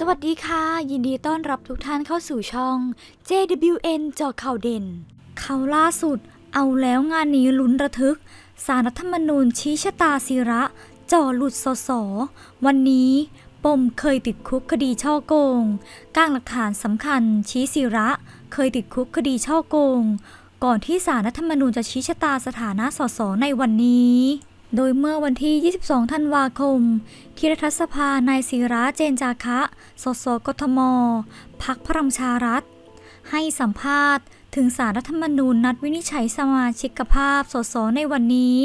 สวัสดีค่ะ ยินดีต้อนรับทุกท่านเข้าสู่ช่อง JWN จอข่าวเด่นข่าวล่าสุดเอาแล้วงานนี้ลุ้นระทึก สารรัฐธรรมนูญชี้ชะตาศิระจ่อหลุดสสวันนี้ ปมเคยติดคุกคดีช่อโกงก้างหลักฐานสำคัญชี้ศิระ เคยติดคุกคดีช่อโกง ก่อนที่สารรัฐธรรมนูญจะชี้ชะตาสถานะสสในวันนี้โดยเมื่อวันที่ 22 ธันวาคมคีรัฐสภานายศิระเจนจาคะ สส กทม พักพรังชารัฐ ให้สัมภาษณ์ ถึงสารรัฐธรรมนูญนัดวินิจฉัยสมาชิกภาพ สส ในวันนี้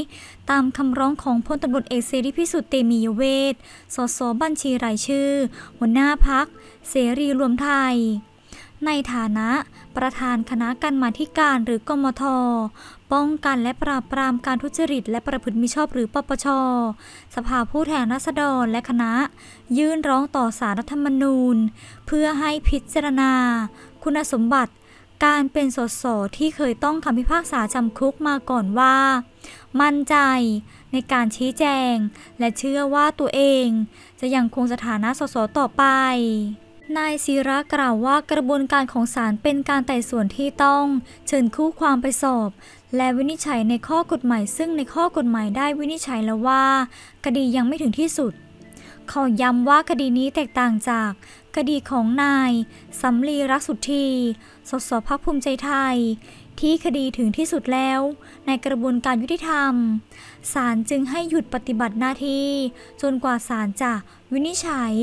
ตามคำร้องของพลตำรวจเอกเสรีพิสุทธิ์เตมียเวทสสบัญชีรายชื่อหัวหน้าพักเสรีรวมไทย ในฐานะ ประธานคณะกรรมาการหรือกมทป้องกันและปราบปรามการทุจริตและประพฤติมิชอบหรือปปช สภาผู้แทนราษฎรและคณะยื่นร้องต่อสารรัฐธรรมนูญ เพื่อให้พิจารณา คุณสมบัติการเป็นสสที่เคยต้องคำพิพากษาจำคุกมาก่อนว่า มั่นใจ ในการชี้แจง และเชื่อว่าตัวเองจะยังคงสถานะสสต่อไปนายศิระกล่าวว่ากระบวนการของศาลเป็นการไต่สวนที่ต้องเชิญคู่ความไปสอบ และวินิจฉัยในข้อกฎหมายซึ่งในข้อกฎหมายได้วินิจฉัยแล้วว่าคดียังไม่ถึงที่สุดขอย้ำว่าคดีนี้แตกต่างจากคดีของนายสำลีรักสุทธีสสพักภูมิใจไทย ที่คดีถึงที่สุดแล้ว ในกระบวนการยุติธรรมศาลจึงให้หยุดปฏิบัติหน้าที่จนกว่าศาลจะวินิจฉัย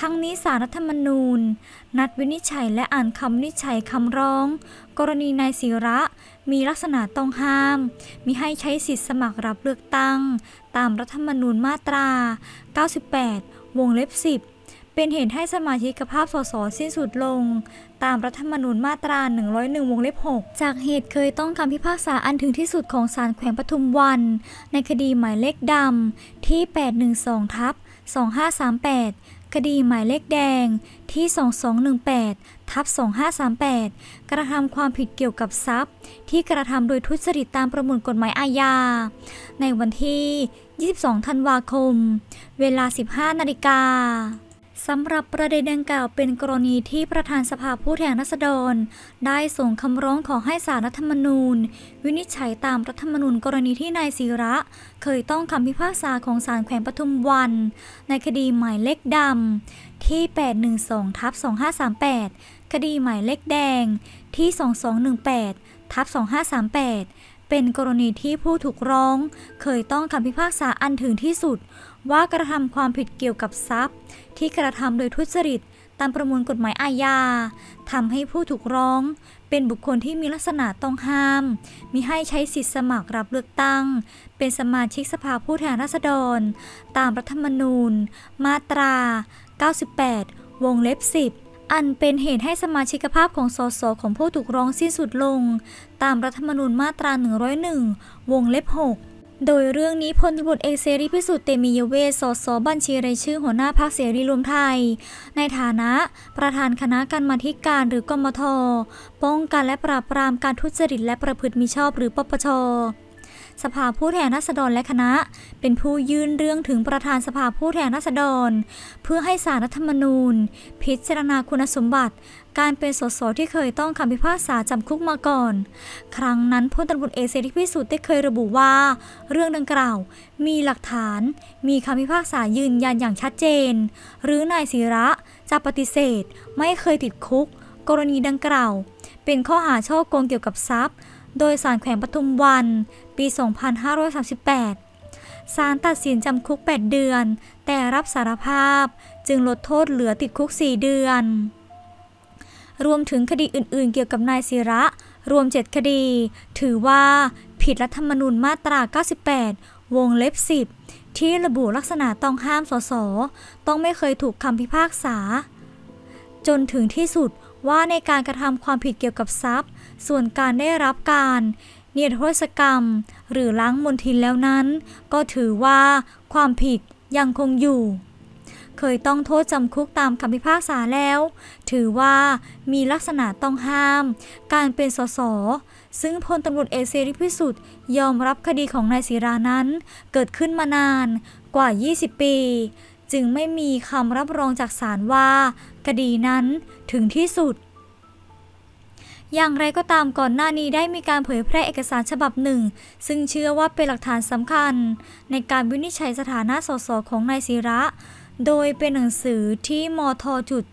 ทั้งนี้สารรัฐธรรมนูญ นัดวินิจฉัยและอ่านคำวินิจฉัยคำร้อง กรณีนายศิระมีลักษณะต้องห้ามมิให้ใช้สิทธิสมัครรับเลือกตั้ง ตามรัฐธรรมนูญมาตรา 98 วงเล็บ 10 เป็นเหตุให้สมาชิกภาพสสสิ้นสุดลง ตามรัฐธรรมนูญมาตรา 101 วงเล็บ 6 จากเหตุเคยต้องคำพิพากษาอันถึงที่สุดของศาลแขวงปทุมวัน ในคดีหมายเลขดำที่ 812ทับ2538คดีหมายเลขแดงที่ 2218 ทับ2538 กระทำความผิดเกี่ยวกับทรัพย์ ที่กระทำโดยทุจริตตามประมวลกฎหมายอาญาในวันที่ 22ธันวาคม เวลา 15นาฬิกาสำหรับประเด็นดังกล่าวเป็นกรณีที่ประธานสภาผู้แทนราษฎร ได้ส่งคำร้องขอให้สารรัฐธรรมนูญ วินิจฉัยตามรัฐธรรมนูญกรณีที่นายศิระเคยต้องคำพิพากษาของศาลแขวงปทุมวัน ในคดีหมายเลขดำที่ 812ทับ2538 คดีหมายเลขแดงที่ 2218ทับ2538เป็นกรณีที่ผู้ถูกร้อง เคยต้องคำพิพากษาอันถึงที่สุด ว่ากระทำความผิดเกี่ยวกับทรัพย์ ที่กระทำโดยทุจริตตามประมวลกฎหมายอาญาทำให้ผู้ถูกร้อง เป็นบุคคลที่มีลักษณะต้องห้ามมิให้ใช้สิทธิสมัครรับเลือกตั้ง เป็นสมาชิกสภาผู้แทนราษฎร ตามรัฐธรรมนูญ มาตรา 98 วงเล็บ 10อันเป็นเหตุให้สมาชิกภาพของสสของผู้ถูกร้องสิ้นสุดลง ตามรัฐธรรมนูญมาตรา 101 วงเล็บ 6 โดยเรื่องนี้พลตบุตรเอกเสรีพิสุทธิ์เตมียเวสสสบัญชีรายชื่อหัวหน้าพรรคเสรีรวมไทย ในฐานะประธานคณะกรรมาการหรือกมทป้องกันและปราบปรามการทุจริตและประพฤติมิชอบหรือปปชสภาผู้แทนราษฎรและคณะ เป็นผู้ยื่นเรื่องถึงประธานสภาผู้แทนราษฎร เพื่อให้สารรัฐธรรมนูญพิจารณาคุณสมบัติ การเป็นสสที่เคยต้องคำพิพากษาจำคุกมาก่อน ครั้งนั้นพลตำรวจเอกเสรีพิสุทธิ์ได้เคยระบุว่า เรื่องดังกล่าวมีหลักฐาน มีคำพิพากษายืนยันอย่างชัดเจน หรือนายศิระจะปฏิเสธไม่เคยติดคุก กรณีดังกล่าว เป็นข้อหาช่อโกงเกี่ยวกับทรัพย์ โดยสารแขวงปทุมวันปี 2538ศาลตัดสินจำคุก 8 เดือน แต่รับสารภาพจึงลดโทษเหลือติดคุก 4 เดือน รวมถึงคดีอื่นๆ เกี่ยวกับนายศิระ รวม 7 คดี ถือว่าผิดรัฐธรรมนูญมาตรา 98 วงเล็บ 10 ที่ระบุลักษณะต้องห้าม สส ต้องไม่เคยถูกคำพิพากษา จนถึงที่สุดว่าในการกระทำความผิดเกี่ยวกับทรัพย์ ส่วนการได้รับการเนียโทษกรรมหรือล้างมนทินแล้วนั้นก็ถือว่าความผิดยังคงอยู่ เคยต้องโทษจำคุกตามคำพิพากษาแล้ว ถือว่ามีลักษณะต้องห้ามการเป็นสสซึ่งพลตำรวจเอกเซริพิสุทธิ์ ยอมรับคดีของนายศิรานั้น เกิดขึ้นมานานกว่า 20 ปี จึงไม่มีคำรับรองจากศาลว่าคดีนั้นถึงที่สุดอย่างไรก็ตามก่อนหน้านี้ได้มีการเผยแพร่เอกสารฉบับหนึ่งซึ่งเชื่อว่าเป็นหลักฐานสำคัญในการวินิจฉัยสถานะสสของนายศิระ โดยเป็นหนังสือที่มทจุด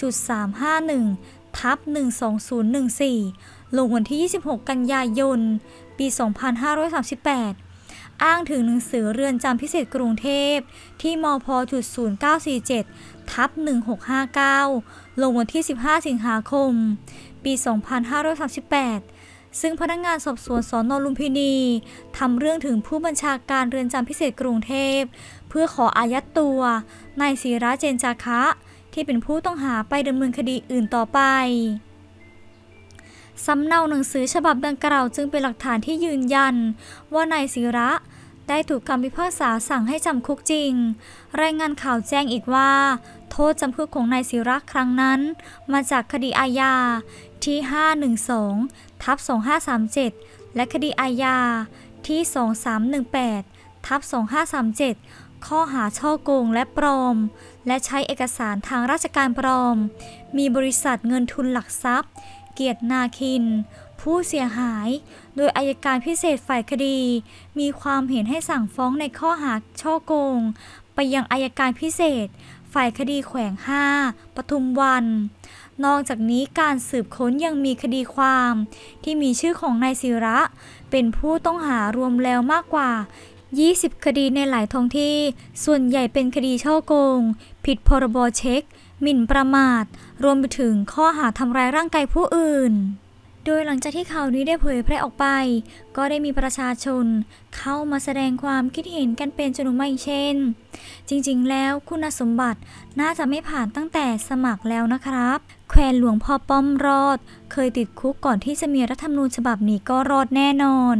0514.351 ทับ12014 ลงวันที่ 26 กันยายน ปี 2538อ้างถึงหนังสือเรือนจำพิเศษกรุงเทพที่มพ0947ทับ1659 ลงวันที่ 15 สิงหาคม ปี 2538 ซึ่งพนักงงานสอบสวนสอนอลุมพินี ทำเรื่องถึงผู้บัญชาการเรือนจำพิเศษกรุงเทพ เพื่อขออายัดตัวนายศิระเจนจาคะ ที่เป็นผู้ต้องหาไปดำเนินคดีอื่นต่อไปสำเนาหนังสือฉบับดังกล่าวจึงเป็นหลักฐานที่ยืนยัน ว่านายศิระได้ถูกคำพิพากษาสั่งให้จำคุกจริงรายงานข่าวแจ้งอีกว่า โทษจำคุกของนายศิระครั้งนั้น มาจากคดีอาญาที่ 512 ทับ 2537 และคดีอาญาที่ 2318 ทับ 2537 ข้อหาช่อโกงและปลอมและใช้เอกสารทางราชการปลอม มีบริษัทเงินทุนหลักทรัพย์เกียรตินาคิน ผู้เสียหายโดยอายการพิเศษฝ่ายคดี มีความเห็นให้สั่งฟ้องในข้อหาช่อโกง ไปยังอายการพิเศษ ฝ่ายคดีแขวง 5ปทุมวัน นอกจากนี้การสืบค้นยังมีคดีความที่มีชื่อของนายศิระ เป็นผู้ต้องหารวมแล้วมากกว่า 20 คดีในหลายท้องที่ส่วนใหญ่เป็นคดีช่อโกง ผิดพรบเช็คหมิ่นประมาท รวมไปถึงข้อหาทำร้ายร่างกายผู้อื่น โดยหลังจากที่ข่าวนี้ได้เผยแพร่ออกไป ก็ได้มีประชาชนเข้ามาแสดงความคิดเห็นกันเป็นจำนวนไม่เช่น จริงๆ แล้วคุณสมบัติน่าจะไม่ผ่านตั้งแต่สมัครแล้วนะครับ แควนหลวงพ่อป้อมรอด เคยติดคุกก่อนที่จะมีรัฐธรรมนูญฉบับนี้ก็รอดแน่นอน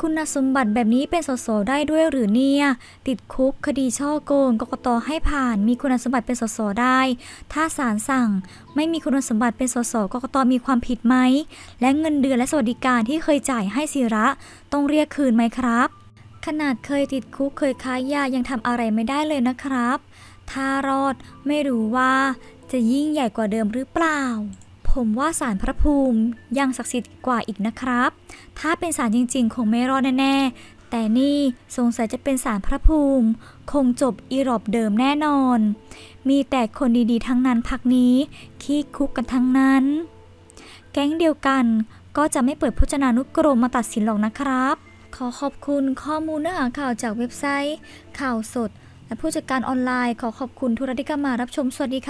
คุณสมบัติแบบนี้เป็นสสได้ด้วยหรือเนี่ย ติดคุกคดีช่อโกงกกตให้ผ่าน มีคุณสมบัติเป็นสสได้ ถ้าศาลสั่งไม่มีคุณสมบัติเป็นสสกกตมีความผิดไหมและเงินเดือนและสวัสดิการที่เคยจ่ายให้ศิระต้องเรียกคืนไหมครับ ขนาดเคยติดคุกเคยค้ายายังทำอะไรไม่ได้เลยนะครับ ถ้ารอดไม่รู้ว่าจะยิ่งใหญ่กว่าเดิมหรือเปล่า ผมว่าสารพระภูมิยังศักดิ์สิทธิ์กว่าอีกนะครับ ถ้าเป็นสารจริงๆ คงไม่รอดแน่แต่นี่สงสัยจะเป็นสารพระภูมิคงจบอีรอบเดิมแน่นอน มีแต่คนดีๆ ทั้งนั้นพักนี้ขี้คุกกันทั้งนั้น แก๊งเดียวกันก็จะไม่เปิดพจนานุกรมมาตัดสินหรอกนะครับ ขอขอบคุณข้อมูลเนื้อหาข่าวจากเว็บไซต์ข่าวสด และผู้จัดการออนไลน์ ขอขอบคุณทุรดิกามารับชมสวัสดีค่ะ